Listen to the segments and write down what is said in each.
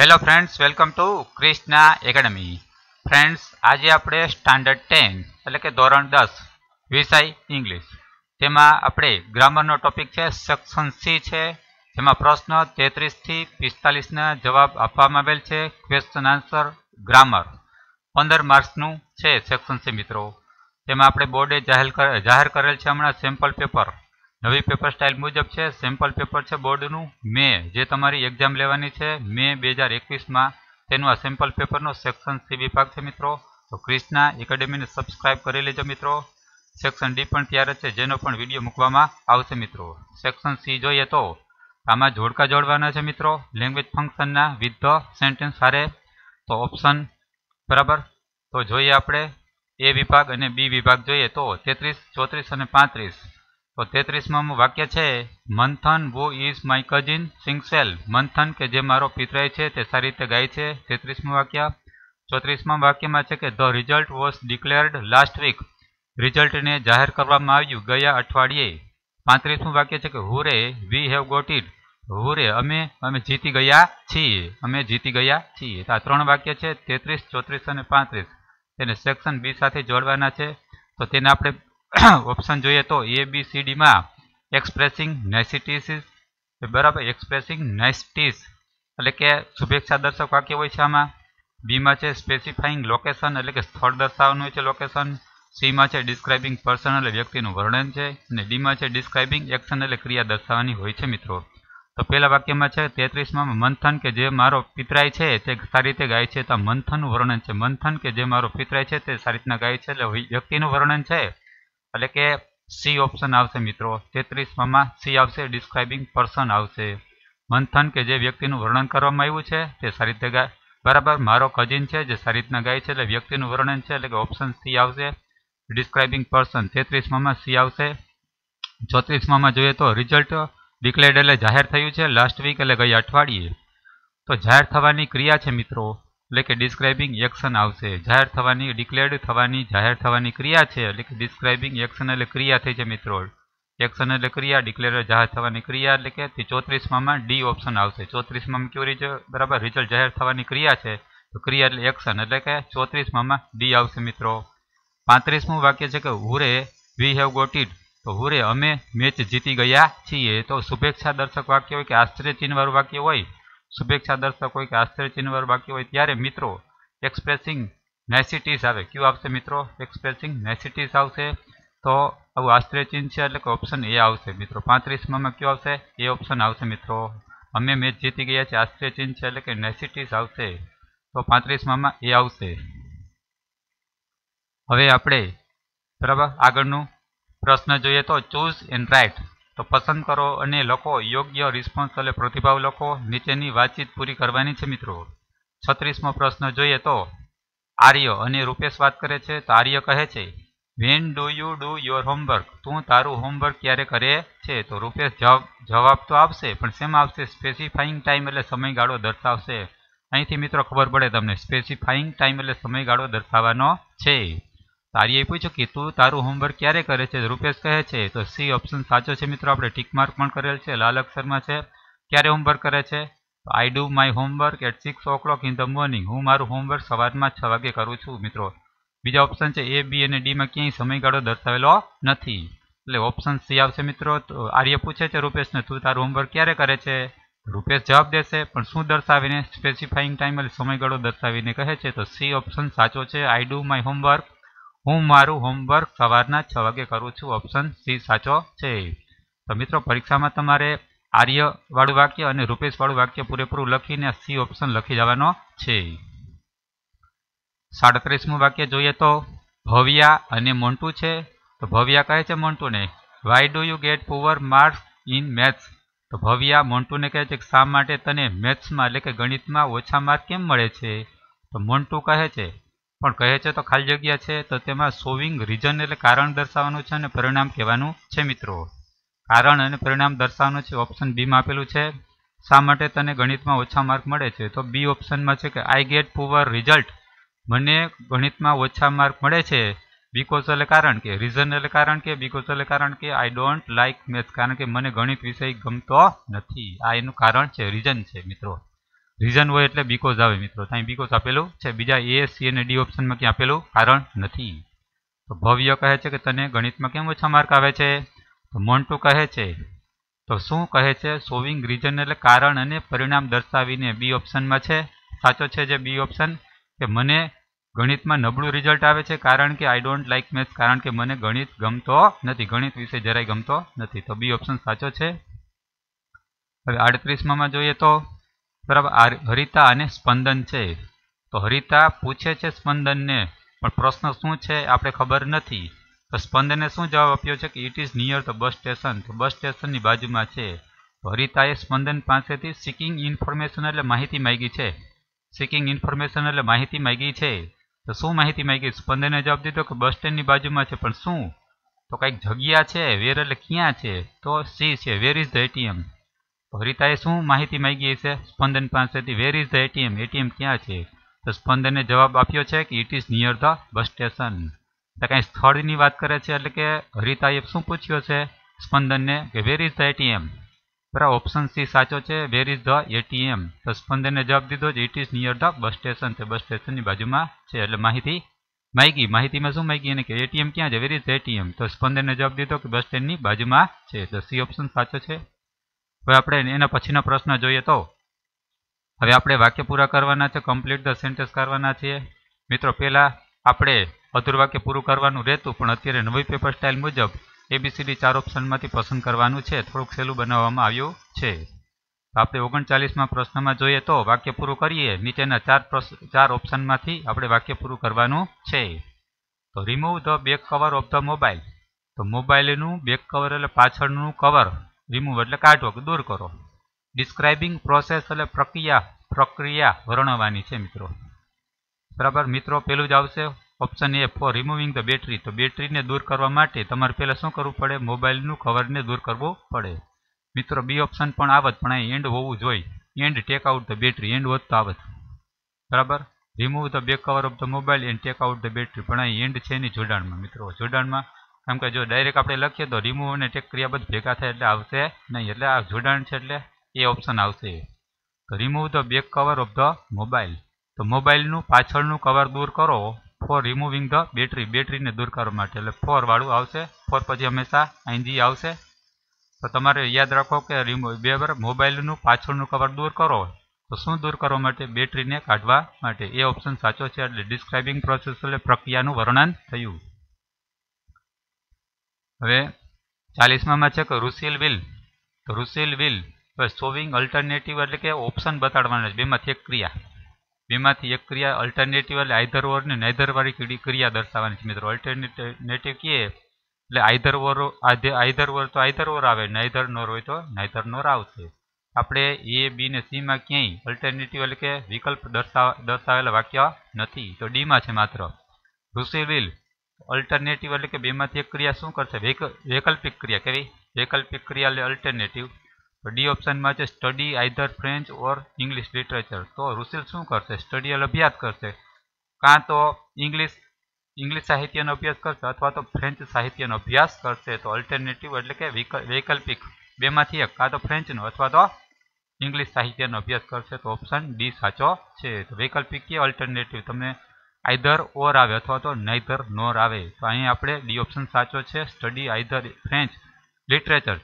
hello friends welcome to Krishna academy friends આજે આપણે standard ten એટલે કે ધોરણ દસ વિષય ઇંગ્લિશ તેમાં આપણે ગ્રામરનો ટોપિક છે સેક્શન સી છે જેમાં પ્રશ્ન તેત્રીસથી પિસ્તાલીસના જવાબ આપવામાં આવેલ છે ક્વેશ્ચન આન્સર ગ્રામર પંદર માર્ક્સનું છે સેક્શન સી મિત્રો તેમાં આપણે બોર્ડે જાહેર જાહેર કરેલ છે હમણાં સેમ્પલ પેપર નવી પેપર સ્ટાઇલ મુજબ છે સેમ્પલ પેપર છે બોર્ડનું મે જે તમારી એક્ઝામ લેવાની છે મે બે હજાર એકવીસમાં તેનું આ સેમ્પલ પેપરનો સેક્શન સી વિભાગ છે મિત્રો તો ક્રિષ્ના એકેડેમીને સબસ્ક્રાઇબ કરી લેજો મિત્રો સેક્શન ડી પણ ત્યારે છે જેનો પણ વિડીયો મૂકવામાં આવશે મિત્રો સેક્શન સી જોઈએ તો આમાં જોડકા જોડવાના છે મિત્રો લેંગ્વેજ ફંક્શનના વિથ ધ સેન્ટેન્સ હારે તો ઓપ્શન બરાબર તો જોઈએ આપણે એ વિભાગ અને બી વિભાગ જોઈએ તો તેત્રીસ ચોત્રીસ અને પાંત્રીસ તો તેત્રીસમાં વાક્ય છે મંથન વો ઇઝ માય કઝિન સિંગસેલ મંથન કે જે મારો પિતરાય છે તે સારી રીતે ગાય છે તેત્રીસમું વાક્ય ચોત્રીસમાં વાક્યમાં છે કે the result was declared last week રિઝલ્ટને જાહેર કરવામાં આવ્યું ગયા અઠવાડિયે પાંત્રીસમું વાક્ય છે કે hurray we have got it hurray અમે અમે જીતી ગયા છીએ અમે જીતી ગયા છીએ તો આ ત્રણ વાક્ય છે તેત્રીસ ચોત્રીસ અને પાંત્રીસ તેને સેક્શન બી સાથે જોડવાના છે તો તેને આપણે ઓપ્શન જોઈએ તો એ બી સી ડીમાં એક્સપ્રેસિંગ નાઇસિટીસ બરાબર એક્સપ્રેસિંગ નાઇસ્ટીસ એટલે કે શુભેચ્છા દર્શક વાક્ય હોય છે આમાં બીમાં છે સ્પેસિફાઈંગ લોકેશન એટલે કે સ્થળ દર્શાવવાનું હોય છે લોકેશન સીમાં છે ડિસ્ક્રાઇબિંગ પર્સન એટલે વ્યક્તિનું વર્ણન છે અને ડીમાં છે ડિસ્ક્રાઇબિંગ એક્શન એટલે ક્રિયા દર્શાવવાની હોય છે મિત્રો તો પહેલા વાક્યમાં છે તેત્રીસમાં મંથન કે જે મારો પિતરાય છે તે સારી રીતે ગાય છે તો મંથનનું વર્ણન છે મંથન કે જે મારો પિતરાય છે તે સારી રીતના ગાય છે એટલે વ્યક્તિનું વર્ણન છે એટલે કે સી ઓપ્શન આવશે મિત્રો તેત્રીસમાં સી આવશે ડિસ્ક્રાઇબિંગ પર્સન આવશે મંથન કે જે વ્યક્તિનું વર્ણન કરવામાં આવ્યું છે તે સારી રીતે ગાય બરાબર મારો કઝિન છે જે સારી રીતના ગાય છે એટલે વ્યક્તિનું વર્ણન છે એટલે કે ઓપ્શન સી આવશે ડિસ્ક્રાઇબિંગ પર્સન તેત્રીસમાં સી આવશે ચોત્રીસમાં જોઈએ તો રિઝલ્ટ ડિક્લેર્ડ એટલે જાહેર થયું છે લાસ્ટ વીક એટલે ગઈ અઠવાડિયે તો જાહેર થવાની ક્રિયા છે મિત્રો એટલે કે ડિસ્ક્રાઇબિંગ એક્શન આવશે જાહેર થવાની ડિક્લેર્ડ થવાની જાહેર થવાની ક્રિયા છે એટલે કે ડિસ્ક્રાઇબિંગ એક્શન એટલે ક્રિયા થઈ છે મિત્રો એક્શન એટલે ક્રિયા ડિક્લેર જાહેર થવાની ક્રિયા એટલે કે તે ચોત્રીસમાં ડી ઓપ્શન આવશે ચોત્રીસમાં કયું રીતે બરાબર રિઝલ્ટ જાહેર થવાની ક્રિયા છે તો ક્રિયા એટલે એક્શન એટલે કે ચોત્રીસમાં ડી આવશે મિત્રો પાંત્રીસમું વાક્ય છે કે hurray we have got it તો હુરે અમે મેચ જીતી ગયા છીએ તો શુભેચ્છા દર્શક વાક્ય હોય કે આશ્ચર્યચિહ્નવાળું વાક્ય હોય શુભેચ્છા દર્શક હોય કે આશ્ચર્યચિહ્ન બાકી હોય ત્યારે મિત્રો એક્સપ્રેસિંગ નેસિટીઝ આવે કયું આવશે મિત્રો એક્સપ્રેસિંગ નેસિટીઝ આવશે તો આવું આશ્ચર્યચિહ્ન છે એટલે કે ઓપ્શન એ આવશે મિત્રો પાંત્રીસમાં કયું આવશે એ ઓપ્શન આવશે મિત્રો અમે મેચ જીતી ગયા છે આશ્ચર્યચિહ્ન છે એટલે કે નેસિટીઝ આવશે તો પાંત્રીસમાં એ આવશે હવે આપણે બરાબર આગળનું પ્રશ્ન જોઈએ તો ચૂઝ એન્ડ રાઇટ તો પસંદ કરો અને લખો યોગ્ય રિસ્પોન્સ એટલે પ્રતિભાવ લખો નીચેની વાતચીત પૂરી કરવાની છે મિત્રો છત્રીસમો પ્રશ્ન જોઈએ તો આર્ય અને રૂપેશ વાત કરે છે તો આર્ય કહે છે when do you do your homework તું તારું હોમવર્ક ક્યારે કરે છે તો રૂપેશ જવાબ તો આવશે પણ શેમાં આવશે સ્પેસિફાઈંગ ટાઈમ એટલે સમયગાળો દર્શાવશે અહીંથી મિત્રો ખબર પડે તમને સ્પેસિફાઈંગ ટાઈમ એટલે સમયગાળો દર્શાવવાનો છે તારીએ પૂછ્યું કે તું તારું હોમવર્ક ક્યારે કરે છે રૂપેશ કહે છે તો સી ઓપ્શન સાચો છે મિત્રો આપણે ટીક માર્ક પણ કરેલ છે લાલ અક્ષરમાં છે ક્યારે હોમવર્ક કરે છે I do my homework at six o'clock in the morning હું મારું હોમવર્ક સવારમાં છ વાગે કરું છું મિત્રો બીજા ઓપ્શન છે એ બી અને ડીમાં ક્યાંય સમયગાળો દર્શાવેલો નથી એટલે ઓપ્શન સી આવશે મિત્રો તો આર્ય પૂછે છે રૂપેશને તું તારું હોમવર્ક ક્યારે કરે છે રૂપેશ જવાબ દેશે પણ શું દર્શાવીને સ્પેસિફાઈંગ ટાઈમ એટલે સમયગાળો દર્શાવીને કહે છે તો સી ઓપ્શન સાચો છે આઈ ડુ માય હોમવર્ક હું મારું હોમવર્ક સવારના છ વાગે કરું છું ઓપ્શન સી સાચો છે તો મિત્રો પરીક્ષામાં તમારે આર્યવાળું વાક્ય અને રૂપેશવાળું વાક્ય પૂરેપૂરું લખીને સી ઓપ્શન લખી જવાનો છે સાડત્રીસમું વાક્ય જોઈએ તો ભવ્યા અને મોન્ટુ છે તો ભવ્યા કહે છે મોન્ટુને why do you get poor marks in maths તો ભવ્યા મોન્ટુને કહે છે કે શા માટે તને મેથ્સમાં એટલે કે ગણિતમાં ઓછા માર્ક કેમ મળે છે તો મોન્ટુ કહે છે પણ કહે છે તો ખાલી જગ્યા છે તો તેમાં સોવિંગ રીઝન એટલે કારણ દર્શાવવાનું છે અને પરિણામ કહેવાનું છે મિત્રો કારણ અને પરિણામ દર્શાવવાનું છે ઓપ્શન બીમાં આપેલું છે શા માટે તને ગણિતમાં ઓછા માર્ક મળે છે તો બી ઓપ્શનમાં છે કે આઈ ગેટ પુઅર રિઝલ્ટ મને ગણિતમાં ઓછા માર્ક મળે છે બીકોઝ એટલે કારણ કે રીઝન એટલે કારણ કે બીકોઝ એટલે કારણ કે આઈ ડોન્ટ લાઇક મેથ કારણ કે મને ગણિત વિષય ગમતો નથી આ એનું કારણ છે રીઝન છે મિત્રો રીઝન હોય એટલે બીકોઝ આવે મિત્રો ત્યાં બીકોઝ આપેલું છે બીજા એ સી અને ડી ઓપ્શનમાં ક્યાં આપેલું કારણ નથી તો ભવ્ય કહે છે કે તને ગણિતમાં કેમ ઓછા માર્ક આવે છે તો મોન્ટુ કહે છે તો શું કહે છે સોવિંગ રીઝન એટલે કારણ અને પરિણામ દર્શાવીને બી ઓપ્શનમાં છે સાચો છે જે બી ઓપ્શન કે મને ગણિતમાં નબળું રિઝલ્ટ આવે છે કારણ કે આઈ ડોન્ટ લાઇક મેથ્સ કારણ કે મને ગણિત ગમતો નથી ગણિત વિશે જરાય ગમતો નથી તો બી ઓપ્શન સાચો છે હવે આડત્રીસમાં જોઈએ તો બરાબર આ હરિતા અને સ્પંદન છે તો હરિતા પૂછે છે સ્પંદનને પણ પ્રશ્ન શું છે આપણે ખબર નથી તો સ્પંદને શું જવાબ આપ્યો છે કે it is near the bus station તો બસ સ્ટેશનની બાજુમાં છે તો હરિતાએ સ્પંદન પાસેથી સિકિંગ ઇન્ફોર્મેશન એટલે માહિતી માગી છે સિકિંગ ઇન્ફોર્મેશન એટલે માહિતી માગી છે તો શું માહિતી માગી સ્પંદને જવાબ દીધો કે બસ સ્ટેન્ડની બાજુમાં છે પણ શું તો કંઈક જગ્યા છે વેર એટલે ક્યાં છે તો સી છે વેર ઇઝ ધ એટીએમ હરિતાએ શું માહિતી માગી હશે સ્પંદન પાસેથી where is the ATM ATM ક્યાં છે તો સ્પંદને જવાબ આપ્યો છે કે it is near the bus station તો કાંઈ સ્થળની વાત કરે છે એટલે કે હરિતાએ શું પૂછ્યો છે સ્પંદનને કે વેર ઇઝ ધ એટીએમ બરાબર ઓપ્શન સી સાચો છે વેર ઇઝ ધ એટીએમ તો સ્પંદને જવાબ દીધો છે it is near the bus station તે બસ સ્ટેશનની બાજુમાં છે એટલે માહિતી માગી માહિતીમાં શું માગી એને કે એટીએમ ક્યાં છે વેર ઇઝ એટીએમ તો સ્પંદને જવાબ દીધો કે બસ સ્ટેન્ડની બાજુમાં છે તો સી ઓપ્શન સાચો છે હવે આપણે એના પછીનો પ્રશ્ન જોઈએ તો હવે આપણે વાક્ય પૂરા કરવાના છે કમ્પ્લીટ ધ સેન્ટેન્સ કરવાના છીએ મિત્રો પહેલાં આપણે અધુર વાક્ય પૂરું કરવાનું રહેતું પણ અત્યારે નવી પેપર સ્ટાઇલ મુજબ એબીસીડી ચાર ઓપ્શનમાંથી પસંદ કરવાનું છે થોડુંક સહેલું બનાવવામાં આવ્યું છે આપણે ઓગણચાલીસમાં પ્રશ્નમાં જોઈએ તો વાક્ય પૂરું કરીએ નીચેના ચાર ચાર ઓપ્શનમાંથી આપણે વાક્ય પૂરું કરવાનું છે તો remove the back cover of the mobile તો મોબાઈલનું બેક કવર એટલે પાછળનું કવર રિમૂવ એટલે કાઢો કે દૂર કરો ડિસ્ક્રાઇબિંગ પ્રોસેસ એટલે પ્રક્રિયા પ્રક્રિયા વર્ણવવાની છે મિત્રો બરાબર મિત્રો પેલું જ આવશે option A for removing the battery તો બેટરીને દૂર કરવા માટે તમારે પહેલાં શું કરવું પડે મોબાઈલનું કવરને દૂર કરવું પડે મિત્રો બી ઓપ્શન પણ આવત પણ અહીં એન્ડ હોવું જોઈએ and take out the battery and હોત તો આવત બરાબર remove the back cover of the mobile and take out the battery પણ અહીં એન્ડ છે એની જોડાણમાં મિત્રો જોડાણમાં એમ કે જો ડાયરેક્ટ આપણે લખીએ તો રિમૂવ અને ટેક ક્રિયાપદ ભેગા થાય એટલે આવશે નહીં એટલે આ જોડાણ છે એટલે એ ઓપ્શન આવશે તો remove the back cover of the mobile તો મોબાઈલનું પાછળનું કવર દૂર કરો ફોર રિમૂવિંગ ધ બેટરી બેટરીને દૂર કરવા માટે એટલે ફોરવાળું આવશે ફોર પછી હંમેશા આઈનજી આવશે તો તમારે યાદ રાખો કે રિમૂવ બરાબર મોબાઈલનું પાછળનું કવર દૂર કરો તો શું દૂર કરવા માટે બેટરીને કાઢવા માટે એ ઓપ્શન સાચો છે એટલે ડિસ્ક્રાઇબિંગ પ્રોસેસ એટલે પ્રક્રિયાનું વર્ણન થયું હવે ચાલીસમાં છે કે રુસિલ વિલ તો રુસિલ વિલ સોવિંગ અલ્ટરનેટિવ એટલે કે ઓપ્શન બતાડવાના છે બેમાંથી એક ક્રિયા બેમાંથી એક ક્રિયા અલ્ટરનેટિવ એટલે આઈધર ઓર ને નાઈધર ક્રિયા દર્શાવવાની છે મિત્રો અલ્ટરનેટિવ કહીએ એટલે આઈધર ઓર આઈધર ઓર તો આઈધર ઓર આવે નાઈધર નોર હોય તો નાઈધર નોર આવશે આપણે એ બી ને સીમાં ક્યાંય અલ્ટરનેટિવ એટલે કે વિકલ્પ દર્શાવેલા વાક્ય નથી તો ડીમાં છે માત્ર રુસિલ વિલ અલ્ટરનેટિવ એટલે કે બેમાંથી એક ક્રિયા શું કરશે વૈકલ્પિક ક્રિયા કેવી વૈકલ્પિક ક્રિયા એટલે અલ્ટરનેટિવ તો ડી ઓપ્શનમાં છે study either French or English literature તો રુસિલ શું કરશે સ્ટડી એટલે અભ્યાસ કરશે કાં તો ઇંગ્લિશ ઇંગ્લિશ સાહિત્યનો અભ્યાસ કરશે અથવા તો ફ્રેન્ચ સાહિત્યનો અભ્યાસ કરશે તો અલ્ટરનેટિવ એટલે કે વૈકલ્પિક બેમાંથી એક કાં તો ફ્રેન્ચનો અથવા તો ઇંગ્લિશ સાહિત્યનો અભ્યાસ કરશે તો ઓપ્શન ડી સાચો છે તો વૈકલ્પિક કે અલ્ટરનેટિવ તમને આઈધર ઓર આવે અથવા તો નાઈધર નોર આવે તો અહીં આપણે ડી ઓપ્શન સાચો છે સ્ટડી આઈધર ફ્રેન્ચ લિટરેચર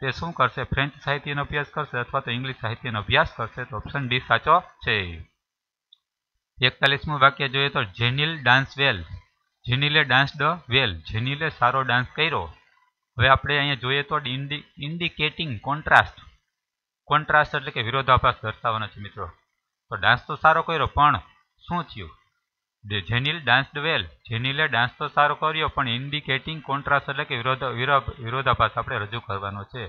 તે શું કરશે ફ્રેન્ચ સાહિત્યનો અભ્યાસ કરશે અથવા તો ઇંગ્લિશ સાહિત્યનો અભ્યાસ કરશે તો ઓપ્શન ડી સાચો છે એકતાલીસમું વાક્ય જોઈએ તો જેનિલ ડાન્સ વેલ જેનિલે ડાન્સ ડ વેલ જેનિલે સારો ડાન્સ કર્યો હવે આપણે અહીંયા જોઈએ તો ઇન્ડિકેટિંગ કોન્ટ્રાસ્ટ કોન્ટ્રાસ્ટ એટલે કે વિરોધાભાસ દર્શાવવાનો છે મિત્રો તો ડાન્સ તો સારો કર્યો પણ શું થયું જેનિલ ડાન્સ્ડ વેલ જેનિલે ડાન્સ તો સારો કર્યો પણ ઇન્ડિકેટિંગ કોન્ટ્રાસ્ટ એટલે કે વિરોધ વિરોધાભાસ આપણે રજૂ કરવાનો છે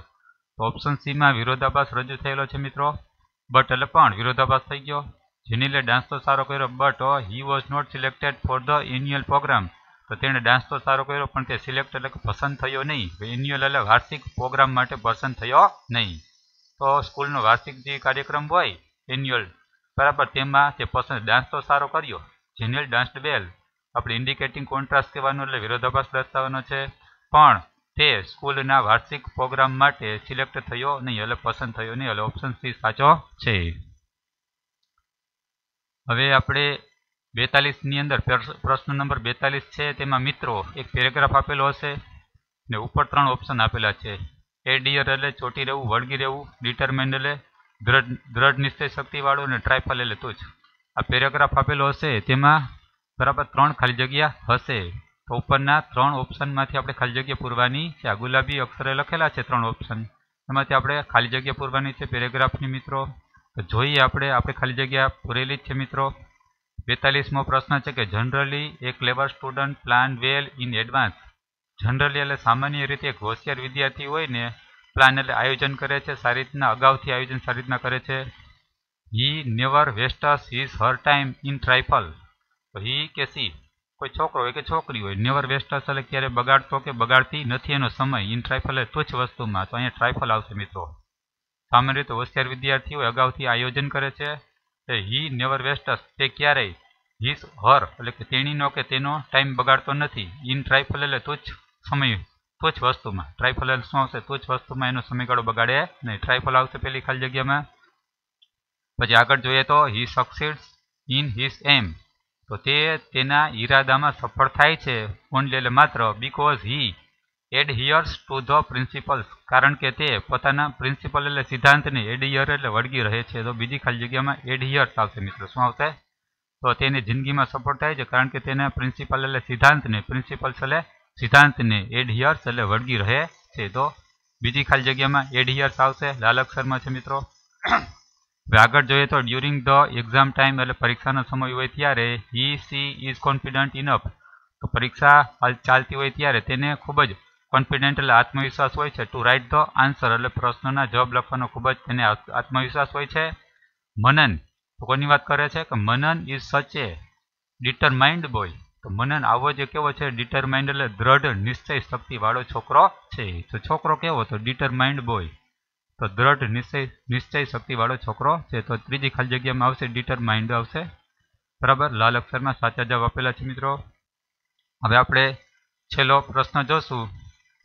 તો ઓપ્શન સીમાં વિરોધાભાસ રજૂ થયેલો છે મિત્રો બટ એટલે પણ વિરોધાભાસ થઈ ગયો જેનિલે ડાન્સ તો સારો કર્યો but he was not selected for the annual programme તો તેણે ડાન્સ તો સારો કર્યો પણ તે સિલેક્ટ એટલે કે પસંદ થયો નહીં એન્યુઅલ એટલે વાર્ષિક પ્રોગ્રામ માટે પસંદ થયો નહીં તો સ્કૂલનો વાર્ષિક જે કાર્યક્રમ હોય એન્યુઅલ બરાબર તેમાં તે પસંદ ડાન્સ તો સારો કર્યો જેનિયલ ડસ્ટ બેલ આપણે ઇન્ડિકેટિંગ કોન્ટ્રાસ્ટ કહેવાનો એટલે વિરોધાભાસ દર્શાવવાનો છે પણ તે સ્કૂલના વાર્ષિક પ્રોગ્રામ માટે સિલેક્ટ થયો નહીં એટલે પસંદ થયો નહીં એટલે ઓપ્શન સી સાચો છે હવે આપણે બેતાલીસની અંદર પ્રશ્ન નંબર બેતાલીસ છે તેમાં મિત્રો એક પેરેગ્રાફ આપેલો હશે ને ઉપર ત્રણ ઓપ્શન આપેલા છે એ ડિયર એટલે ચોટી રહેવું વળગી રહેવું ડિટરમેન્ડ એટલે દ્રઢ દ્રઢ નિશ્ચય શક્તિવાળું અને ટ્રાયફલ એટલે તુજ આ પેરેગ્રાફ આપેલો હશે તેમાં બરાબર ત્રણ ખાલી જગ્યા હશે તો ઉપરના ત્રણ ઓપ્શનમાંથી આપણે ખાલી જગ્યા પૂરવાની છે આ ગુલાબી અક્ષરે લખેલા છે ત્રણ ઓપ્શન એમાંથી આપણે ખાલી જગ્યા પૂરવાની છે પેરેગ્રાફની મિત્રો જોઈએ આપણે આપણે ખાલી જગ્યા પૂરેલી જ છે મિત્રો બેતાલીસમો પ્રશ્ન છે કે generally a clever student plan well in advance generally એટલે સામાન્ય રીતે એક હોશિયાર વિદ્યાર્થી હોય ને પ્લાન એટલે આયોજન કરે છે સારી રીતના અગાઉથી આયોજન સારી રીતના કરે છે he never wastes his her time in trifle તો હી કે સી કોઈ છોકરો હોય કે છોકરી હોય નેવર વેસ્ટસ એટલે ક્યારે બગાડતો કે બગાડતી નથી એનો સમય ઇન ટ્રાઇફલ એટલે તુચ્છ વસ્તુમાં તો અહીંયા ટ્રાઇફલ આવશે મિત્રો સામાન્ય રીતે હોશિયાર વિદ્યાર્થીઓ અગાઉથી આયોજન કરે છે તે હી નેવર વેસ્ટસ તે ક્યારેય હિઝ હર એટલે કે તેણીનો કે તેનો ટાઈમ બગાડતો નથી ઇન ટ્રાઇફલ એટલે તુચ્છ સમય તુચ્છ વસ્તુમાં ટ્રાઇફલ એટલે શું આવશે તુચ્છ વસ્તુમાં એનો સમયગાળો બગાડે નહીં ટ્રાઇફલ આવશે પેલી ખાલી જગ્યામાં પછી આગળ જોઈએ તો હી સક્સીડ્સ ઇન હિઝ એમ તો તે તેના ઈરાદામાં સફળ થાય છે ઓનલી એટલે માત્ર because he adheres to the principles કારણ કે તે પોતાના પ્રિન્સિપલ એટલે સિદ્ધાંતને એડહિયર એટલે વળગી રહે છે તો બીજી ખાલી જગ્યામાં એડહિયર્સ આવશે મિત્રો શું આવશે તો તેની જિંદગીમાં સફળ થાય છે કારણ કે તેના પ્રિન્સિપલ એટલે સિદ્ધાંતને પ્રિન્સિપલ્સ એટલે સિદ્ધાંતને એડહિયર્સ એટલે વળગી રહે છે તો બીજી ખાલી જગ્યામાં એડહિયર્સ આવશે લાલક્ષરમાં છે મિત્રો આગળ જોઈએ તો ડ્યુરિંગ ધ એક્ઝામ ટાઈમ એટલે પરીક્ષાનો સમય હોય ત્યારે he she is confident enough તો પરીક્ષા ચાલતી હોય ત્યારે તેને ખૂબ જ કોન્ફિડન્ટ એટલે આત્મવિશ્વાસ હોય છે ટુ રાઇટ ધ આન્સર એટલે પ્રશ્નના જવાબ લખવાનો ખૂબ જ તેને આત્મવિશ્વાસ હોય છે મનન તો કોની વાત કરે છે કે મનન ઇઝ સચ એ ડિટરમાઇન્ડ બોય તો મનન આવો જે કેવો છે ડિટરમાઇન્ડ એટલે દ્રઢ નિશ્ચય શક્તિવાળો છોકરો છે તો છોકરો કેવો તો ડિટરમાઇન્ડ બોય તો દ્રઢ નિશ્ચય નિશ્ચય શક્તિવાળો છોકરો છે તો ત્રીજી ખાલી જગ્યામાં આવશે ડિટર માઇન્ડ આવશે બરાબર લાલ અક્ષરમાં સાચા જવાબ આપેલા છે મિત્રો હવે આપણે છેલ્લો પ્રશ્ન જોશું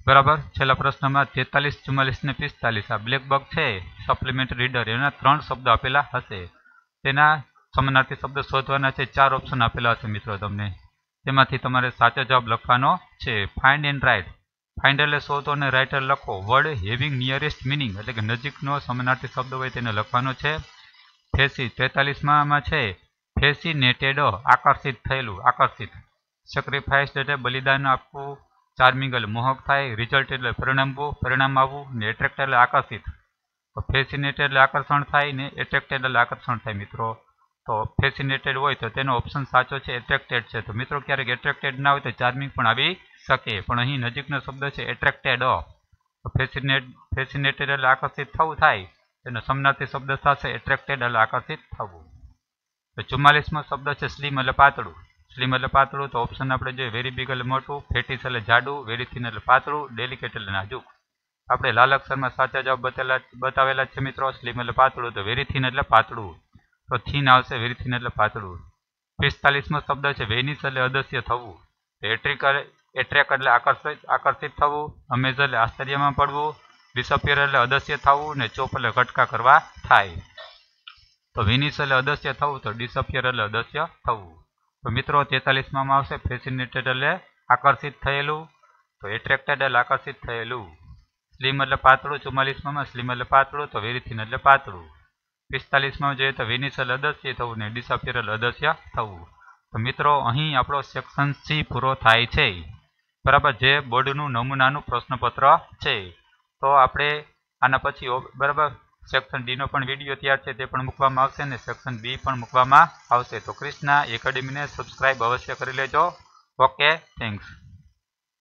બરાબર છેલ્લા પ્રશ્નમાં તેતાલીસ ચુમ્માલીસ ને પિસ્તાલીસ આ બ્લેક બગ છે સપ્લિમેન્ટ રીડર એના ત્રણ શબ્દ આપેલા હશે તેના સમાનાર્થી શબ્દ શોધવાના છે ચાર ઓપ્શન આપેલા છે મિત્રો તમને તેમાંથી તમારે સાચો જવાબ લખવાનો છે ફાઇન્ડ એન્ડ રાઇટ ફાઇન્ડ એટલે શોધો અને રાઇટર લખો વર્ડ હેવિંગ નિયરેસ્ટ મિનિંગ એટલે કે નજીકનો સમાનાર્થી શબ્દ હોય તેને લખવાનો છે ફેસી તેતાલીસમાં છે ફેસિનેટેડ આકર્ષિત થયેલું આકર્ષિત સેક્રિફાઈસ એટલે બલિદાન આપવું ચાર્મિંગલ મોહક થાય રિઝલ્ટ એટલે પરિણામવું પરિણામ આવવું ને એટ્રેક્ટ એટલે આકર્ષિત તો ફેસિનેટેડ એટલે આકર્ષણ થાય ને એટ્રેક્ટેડ એટલે આકર્ષણ થાય મિત્રો તો ફેસિનેટેડ હોય તો તેનો ઓપ્શન સાચો છે એટ્રેક્ટેડ છે તો મિત્રો ક્યારેક એટ્રેક્ટેડ ના હોય તો ચાર્મિંગ પણ આવી શકે પણ અહીં નજીકનો શબ્દ છે એટ્રેક્ટેડ ફેસિનેટ ફેસિનેટેડ એટલે આકર્ષિત થવું થાય તેનો સમનાર્થી શબ્દ થશે એટ્રેક્ટેડ એટલે આકર્ષિત થવું તો ચુમ્માલીસમો શબ્દ છે સ્લીમ એટલે પાતળું સ્લીમ એટલે પાતળું તો ઓપ્શન આપણે જોઈએ વેરી બિગ એટલે મોટું ફેટીસ એટલે જાડું વેરી થીન એટલે પાતળું ડેલિકેટ એટલે નાજુક આપણે લાલ અક્ષરમાં સાચા જવાબ બતાવેલા બતાવેલા છે મિત્રો સ્લીમ એટલે પાતળું તો વેરી થીન એટલે પાતળું તો થીન આવશે વેરી થીન એટલે પાતળું પિસ્તાલીસમો શબ્દ છે વેનિસ એટલે અદસ્ય થવું એટ્રિક એટ્રેક એટલે આકર્ષિત આકર્ષિત થવું અમેઝ એટલે આશ્ચર્યમાં પડવું ડિસઅપિયર એટલે અદશ્ય થવું ને ચોપ એટલે ઘટકા કરવા થાય તો વિનિશ એટલે અદશ્ય થવું તો ડિસઅપિયર એટલે અદશ્ય થવું તો મિત્રો તેતાલીસમાં આવશે ફેસિનેટેડ એટલે આકર્ષિત થયેલું તો એટ્રેક્ટેડ એટલે આકર્ષિત થયેલું સ્લીમ એટલે પાતળું ચુમ્માલીસમાં સ્લીમ એટલે પાતળું તો વેરીથિન એટલે પાતળું પિસ્તાલીસમાં જોઈએ તો વિનિશ એટલે અદશ્ય થવું ને ડિસઅપિયર એટલે અદશ્ય થવું તો મિત્રો અહીં આપણો સેક્શન સી પૂરો થાય છે બરાબર જે બોર્ડનું નમૂનાનું પ્રશ્નપત્ર છે તો આપણે આના પછી બરાબર સેક્શન ડીનો પણ વિડીયો તૈયાર છે તે પણ મૂકવામાં આવશે અને સેક્શન બી પણ મૂકવામાં આવશે તો ક્રિષ્ના એકેડમીને સબસ્ક્રાઇબ અવશ્ય કરી લેજો ઓકે થેન્ક્સ